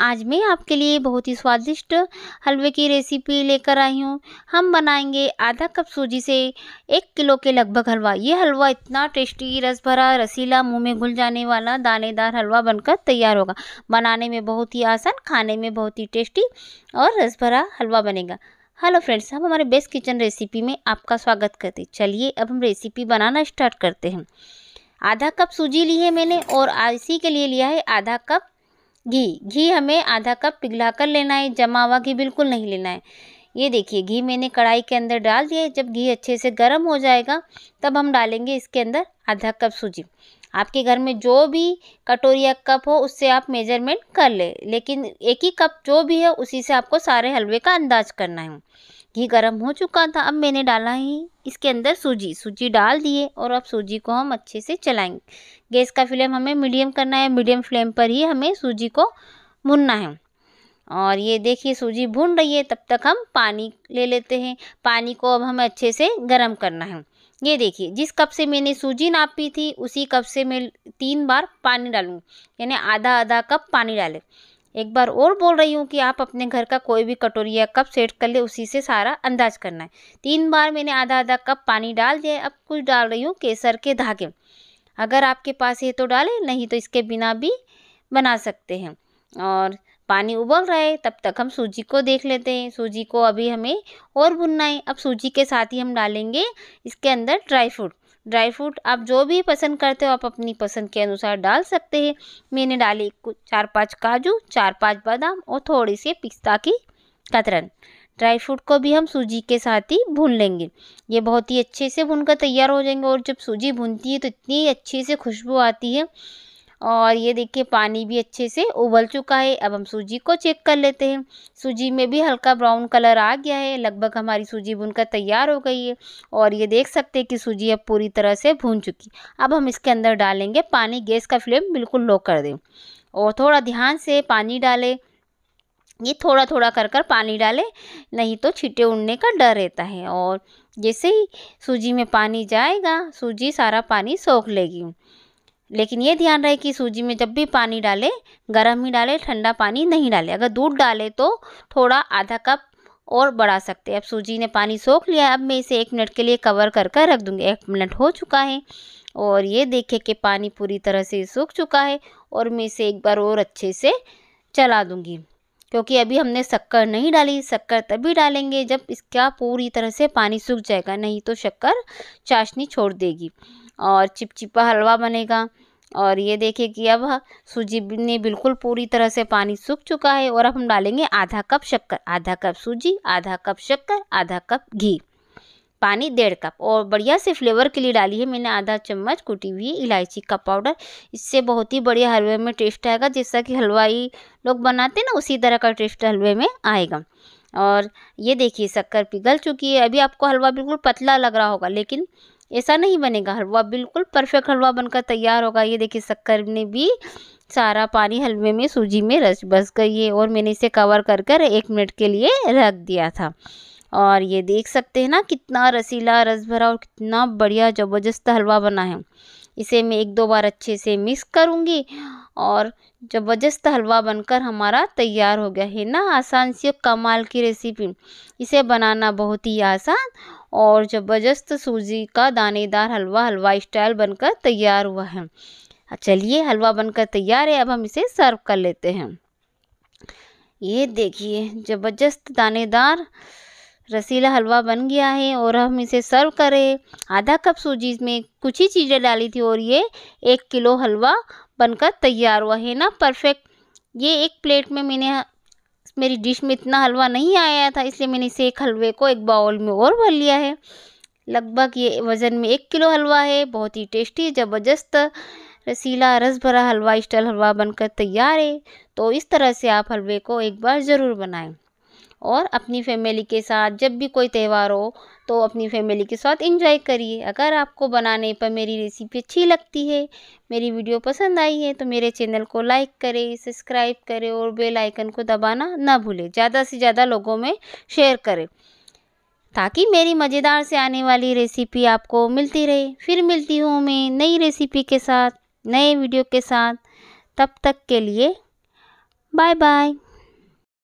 आज मैं आपके लिए बहुत ही स्वादिष्ट हलवे की रेसिपी लेकर आई हूँ हम बनाएंगे आधा कप सूजी से एक किलो के लगभग हलवा ये हलवा इतना टेस्टी रस भरा रसीला मुंह में घुल जाने वाला दानेदार हलवा बनकर तैयार होगा बनाने में बहुत ही आसान खाने में बहुत ही टेस्टी और रस भरा हलवा बनेगा हेलो फ्रेंड्स हम हमारे बेस्ट किचन रेसिपी में आपका स्वागत करते चलिए अब हम रेसिपी बनाना स्टार्ट करते हैं आधा कप सूजी ली है मैंने और इसी के लिए लिया है आधा कप घी घी हमें आधा कप पिघला कर लेना है जमा हुआ घी बिल्कुल नहीं लेना है ये देखिए घी मैंने कढ़ाई के अंदर डाल दिया है जब घी अच्छे से गर्म हो जाएगा तब हम डालेंगे इसके अंदर आधा कप सूजी आपके घर में जो भी कटोरिया कप हो उससे आप मेजरमेंट कर ले लेकिन एक ही कप जो भी है उसी से आपको सारे हलवे का अंदाज करना है घी गर्म हो चुका था अब मैंने डाला ही इसके अंदर सूजी सूजी डाल दिए और अब सूजी को हम अच्छे से चलाएंगे गैस का फ्लेम हमें मीडियम करना है मीडियम फ्लेम पर ही हमें सूजी को भुनना है और ये देखिए सूजी भुन रही है तब तक हम पानी ले लेते हैं पानी को अब हमें अच्छे से गर्म करना है ये देखिए जिस कप से मैंने सूजी नापी थी उसी कप से मैं तीन बार पानी डालूँ यानी आधा आधा कप पानी डालें एक बार और बोल रही हूँ कि आप अपने घर का कोई भी कटोरी या कप सेट कर ले उसी से सारा अंदाज करना है तीन बार मैंने आधा आधा कप पानी डाल दिया अब कुछ डाल रही हूँ केसर के धागे अगर आपके पास ये तो डालें नहीं तो इसके बिना भी बना सकते हैं और पानी उबल रहा है तब तक हम सूजी को देख लेते हैं सूजी को अभी हमें और भुनना है अब सूजी के साथ ही हम डालेंगे इसके अंदर ड्राई फ्रूट ड्राई फ्रूट आप जो भी पसंद करते हो आप अपनी पसंद के अनुसार डाल सकते हैं मैंने डाली चार पाँच काजू चार पाँच बादाम और थोड़ी सी पिस्ता की कतरन ड्राई फ्रूट को भी हम सूजी के साथ ही भून लेंगे ये बहुत ही अच्छे से भुनकर तैयार हो जाएंगे और जब सूजी भूनती है तो इतनी अच्छे से खुशबू आती है और ये देखिए पानी भी अच्छे से उबल चुका है अब हम सूजी को चेक कर लेते हैं सूजी में भी हल्का ब्राउन कलर आ गया है लगभग हमारी सूजी भुनकर तैयार हो गई है और ये देख सकते हैं कि सूजी अब पूरी तरह से भून चुकी अब हम इसके अंदर डालेंगे पानी गैस का फ्लेम बिल्कुल लो कर दें और थोड़ा ध्यान से पानी डालें ये थोड़ा थोड़ा कर कर पानी डालें नहीं तो छीटे उड़ने का डर रहता है और जैसे ही सूजी में पानी जाएगा सूजी सारा पानी सोख लेगी लेकिन ये ध्यान रहे कि सूजी में जब भी पानी डालें गर्म ही डालें ठंडा पानी नहीं डालें अगर दूध डालें तो थोड़ा आधा कप और बढ़ा सकते हैं अब सूजी ने पानी सोख लिया अब मैं इसे एक मिनट के लिए कवर कर कर रख दूँगी एक मिनट हो चुका है और ये देखे कि पानी पूरी तरह से सूख चुका है और मैं इसे एक बार और अच्छे से चला दूँगी क्योंकि अभी हमने शक्कर नहीं डाली शक्कर तभी डालेंगे जब इसका पूरी तरह से पानी सूख जाएगा नहीं तो शक्कर चाशनी छोड़ देगी और चिपचिपा हलवा बनेगा और ये देखिए कि अब सूजी ने बिल्कुल पूरी तरह से पानी सूख चुका है और अब हम डालेंगे आधा कप शक्कर आधा कप सूजी आधा कप शक्कर आधा कप घी पानी डेढ़ कप और बढ़िया से फ्लेवर के लिए डाली है मैंने आधा चम्मच कुटी हुई इलायची का पाउडर इससे बहुत ही बढ़िया हलवे में टेस्ट आएगा जैसा कि हलवाई लोग बनाते हैं ना उसी तरह का टेस्ट हलवे में आएगा और ये देखिए शक्कर पिघल चुकी है अभी आपको हलवा बिल्कुल पतला लग रहा होगा लेकिन ऐसा नहीं बनेगा हलवा बिल्कुल परफेक्ट हलवा बनकर तैयार होगा ये देखिए शक्कर ने भी सारा पानी हलवे में सूजी में रस बस गई है और मैंने इसे कवर कर कर एक मिनट के लिए रख दिया था और ये देख सकते हैं ना कितना रसीला रस भरा और कितना बढ़िया ज़बरदस्त हलवा बना है इसे मैं एक दो बार अच्छे से मिक्स करूँगी और ज़बरदस्त हलवा बनकर हमारा तैयार हो गया है ना आसान सी कमाल की रेसिपी इसे बनाना बहुत ही आसान और ज़बरदस्त सूजी का दानेदार हलवा हलवा स्टाइल बनकर तैयार हुआ है चलिए हलवा बनकर तैयार है अब हम इसे सर्व कर लेते हैं ये देखिए ज़बरदस्त दानेदार रसीला हलवा बन गया है और हम इसे सर्व करें आधा कप सूजी में कुछ ही चीज़ें डाली थी और ये एक किलो हलवा बनकर तैयार हुआ है ना परफेक्ट ये एक प्लेट में मैंने मेरी डिश में इतना हलवा नहीं आया था इसलिए मैंने इसे एक हलवे को एक बाउल में और भर लिया है लगभग ये वज़न में एक किलो हलवा है बहुत ही टेस्टी ज़बरदस्त रसीला रस भरा हलवा स्टाइल हलवा बनकर तैयार है तो इस तरह से आप हलवे को एक बार ज़रूर बनाएं और अपनी फैमिली के साथ जब भी कोई त्यौहार हो तो अपनी फैमिली के साथ इंजॉय करिए अगर आपको बनाने पर मेरी रेसिपी अच्छी लगती है मेरी वीडियो पसंद आई है तो मेरे चैनल को लाइक करें सब्सक्राइब करें और बेल आइकन को दबाना ना भूलें ज़्यादा से ज़्यादा लोगों में शेयर करें ताकि मेरी मज़ेदार से आने वाली रेसिपी आपको मिलती रहे फिर मिलती हूँ मैं नई रेसिपी के साथ नए वीडियो के साथ तब तक के लिए बाय बाय